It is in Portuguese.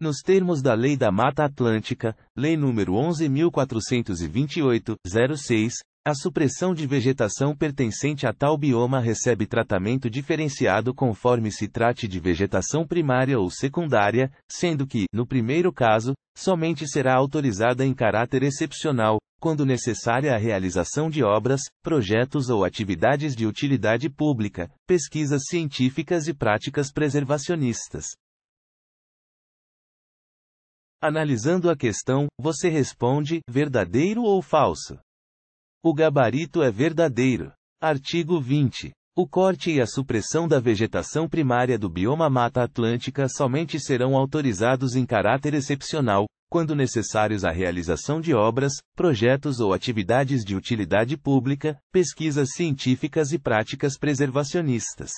nos termos da Lei da Mata Atlântica, Lei nº 11.428-06, a supressão de vegetação pertencente a tal bioma recebe tratamento diferenciado conforme se trate de vegetação primária ou secundária, sendo que, no primeiro caso, somente será autorizada em caráter excepcional, quando necessária a realização de obras, projetos ou atividades de utilidade pública, pesquisas científicas e práticas preservacionistas. Analisando a questão, você responde: verdadeiro ou falso? O gabarito é verdadeiro. Artigo 20. O corte e a supressão da vegetação primária do bioma Mata Atlântica somente serão autorizados em caráter excepcional, quando necessários à realização de obras, projetos ou atividades de utilidade pública, pesquisas científicas e práticas preservacionistas.